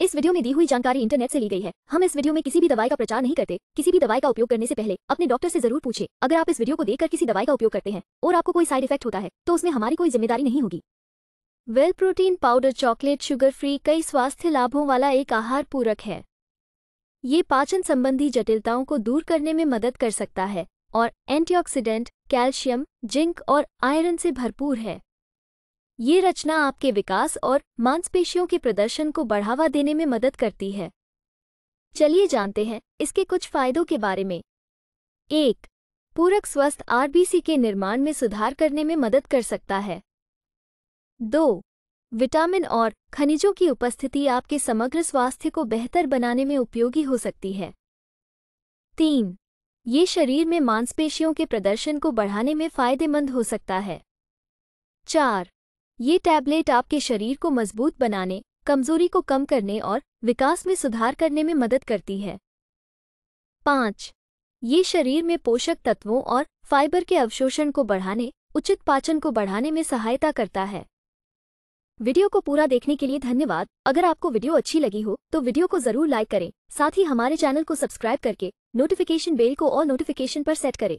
इस वीडियो में दी हुई जानकारी इंटरनेट से ली गई है हम इस वीडियो में किसी भी दवाई का प्रचार नहीं करते किसी भी दवाई का उपयोग करने से पहले अपने डॉक्टर से जरूर पूछे अगर आप इस वीडियो को देखकर किसी दवाई का उपयोग करते हैं और आपको कोई साइड इफेक्ट होता है तो उसमें हमारी कोई जिम्मेदारी नहीं होगी whey protein powder chocolate sugar free कई स्वास्थ्य लाभों वाला एक आहार पूरक है ये पाचन संबंधी जटिलताओं को दूर करने में मदद कर सकता है और एंटीऑक्सीडेंट कैल्शियम जिंक और आयरन से भरपूर है ये रचना आपके विकास और मांसपेशियों के प्रदर्शन को बढ़ावा देने में मदद करती है चलिए जानते हैं इसके कुछ फायदों के बारे में एक पूरक स्वस्थ आरबीसी के निर्माण में सुधार करने में मदद कर सकता है दो विटामिन और खनिजों की उपस्थिति आपके समग्र स्वास्थ्य को बेहतर बनाने में उपयोगी हो सकती है तीन ये शरीर में मांसपेशियों के प्रदर्शन को बढ़ाने में फायदेमंद हो सकता है चार ये टैबलेट आपके शरीर को मजबूत बनाने कमजोरी को कम करने और विकास में सुधार करने में मदद करती है पाँच ये शरीर में पोषक तत्वों और फाइबर के अवशोषण को बढ़ाने उचित पाचन को बढ़ाने में सहायता करता है वीडियो को पूरा देखने के लिए धन्यवाद अगर आपको वीडियो अच्छी लगी हो तो वीडियो को जरूर लाइक करें साथ ही हमारे चैनल को सब्सक्राइब करके नोटिफिकेशन बेल को और नोटिफिकेशन पर सेट करें